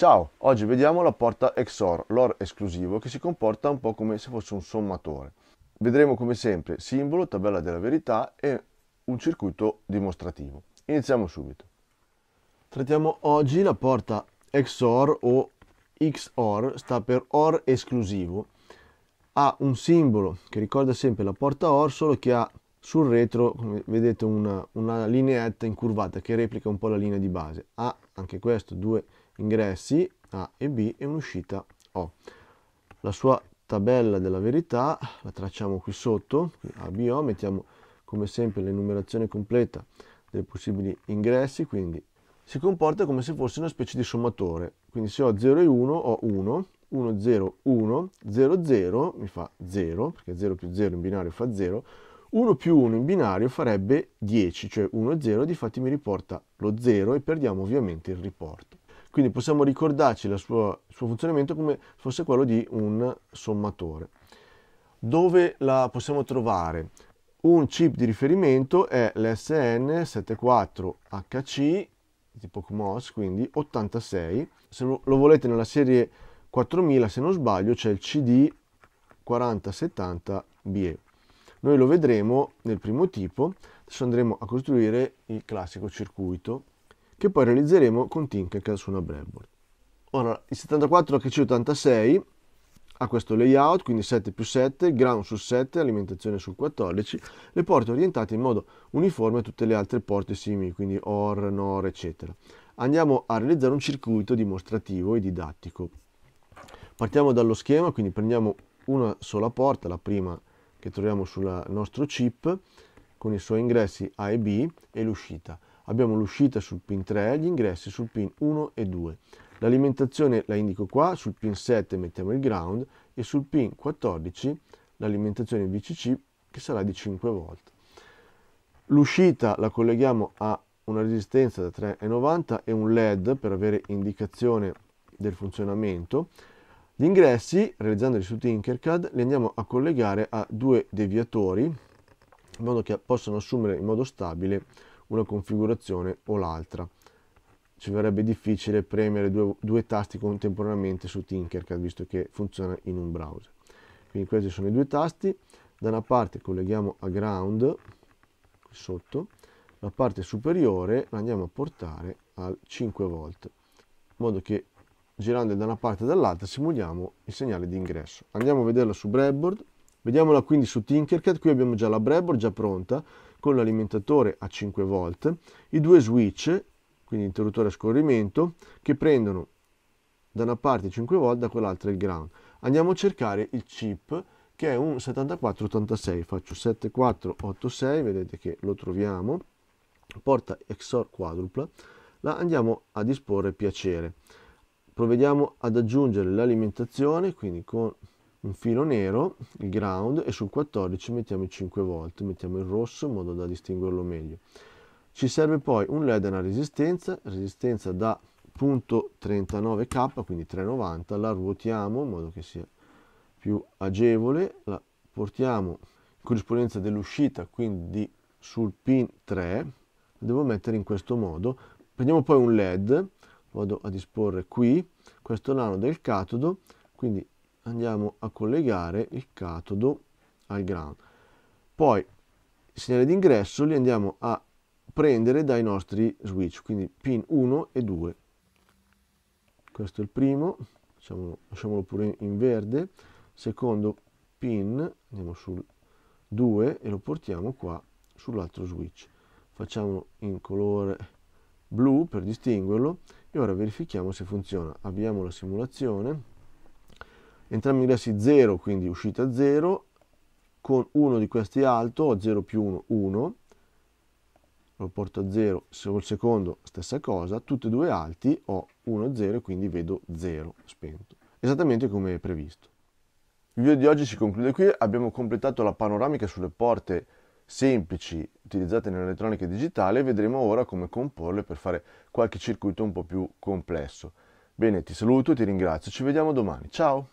Ciao, oggi vediamo la porta XOR, l'OR esclusivo, che si comporta un po' come se fosse un sommatore. Vedremo come sempre simbolo, tabella della verità e un circuito dimostrativo. Iniziamo subito. Trattiamo oggi la porta XOR o XOR, sta per OR esclusivo. Ha un simbolo che ricorda sempre la porta OR, solo che ha sul retro vedete una, una lineetta incurvata che replica un po' la linea di base. Ha anche questo due ingressi A e B e un'uscita O. La sua tabella della verità la tracciamo qui sotto, A, B, O, mettiamo come sempre l'enumerazione completa dei possibili ingressi, quindi si comporta come se fosse una specie di sommatore. Quindi se ho 0 e 1 ho 1, 1, 0, 1, 0, 0 mi fa 0, perché 0 più 0 in binario fa 0, 1 più 1 in binario farebbe 10, cioè 1, 0, difatti mi riporta lo 0 e perdiamo ovviamente il riporto. Quindi possiamo ricordarci il suo funzionamento come fosse quello di un sommatore. Dove la possiamo trovare? Un chip di riferimento è l'SN74HC tipo CMOS, quindi 86. Se lo volete nella serie 4000, se non sbaglio, c'è il CD4070BE. Noi lo vedremo nel primo tipo, adesso andremo a costruire il classico circuito che poi realizzeremo con Tinkercad su una breadboard. Ora, il 74HC86 ha questo layout, quindi 7 più 7, ground su 7, alimentazione sul 14, le porte orientate in modo uniforme a tutte le altre porte simili, quindi OR, NOR, eccetera. Andiamo a realizzare un circuito dimostrativo e didattico. Partiamo dallo schema, quindi prendiamo una sola porta, la prima che troviamo sul nostro chip con i suoi ingressi A e B e l'uscita. Abbiamo l'uscita sul pin 3 e gli ingressi sul pin 1 e 2. L'alimentazione la indico qua, sul pin 7 mettiamo il ground e sul pin 14 l'alimentazione VCC che sarà di 5 volt. L'uscita la colleghiamo a una resistenza da 3,90 e un LED per avere indicazione del funzionamento gli ingressi, realizzandoli su Tinkercad, li andiamo a collegare a due deviatori in modo che possano assumere in modo stabile una configurazione o l'altra. Ci verrebbe difficile premere due, due tasti contemporaneamente su Tinkercad visto che funziona in un browser. Quindi questi sono i due tasti. Da una parte colleghiamo a ground qui sotto, la parte superiore la andiamo a portare al 5 volt in modo che girando da una parte e dall'altra simuliamo il segnale di ingresso. Andiamo a vederla su breadboard, vediamola quindi su Tinkercad, qui abbiamo già la breadboard già pronta con l'alimentatore a 5 volt, i due switch, quindi interruttore a scorrimento, che prendono da una parte 5 volt, da quell'altra il ground. Andiamo a cercare il chip che è un 7486, faccio 7486, vedete che lo troviamo, porta XOR quadrupla, la andiamo a disporre piacere provvediamo ad aggiungere l'alimentazione quindi con un filo nero il ground e sul 14 mettiamo i 5 volt mettiamo il rosso in modo da distinguerlo meglio ci serve poi un led e una resistenza resistenza da 0.39k quindi 390 la ruotiamo in modo che sia più agevole la portiamo in corrispondenza dell'uscita quindi sul pin 3 la devo mettere in questo modo prendiamo poi un led vado a disporre qui questo nano del catodo, quindi andiamo a collegare il catodo al ground. Poi il segnale d'ingresso li andiamo a prendere dai nostri switch, quindi pin 1 e 2. Questo è il primo, lasciamolo, lasciamolo pure in verde, secondo pin, andiamo sul 2 e lo portiamo qua sull'altro switch. Facciamolo in colore blu per distinguerlo e ora verifichiamo se funziona. Abbiamo la simulazione, entrambi i ingressi 0, quindi uscita 0, con uno di questi alto, ho 0 più 1, 1, lo porto a 0, il secondo stessa cosa, tutti e due alti, ho 1, 0, quindi vedo 0 spento, esattamente come previsto. Il video di oggi si conclude qui, abbiamo completato la panoramica sulle porte semplici utilizzate nell'elettronica digitale e vedremo ora come comporle per fare qualche circuito un po' più complesso. Bene, ti saluto, ti ringrazio, ci vediamo domani, ciao!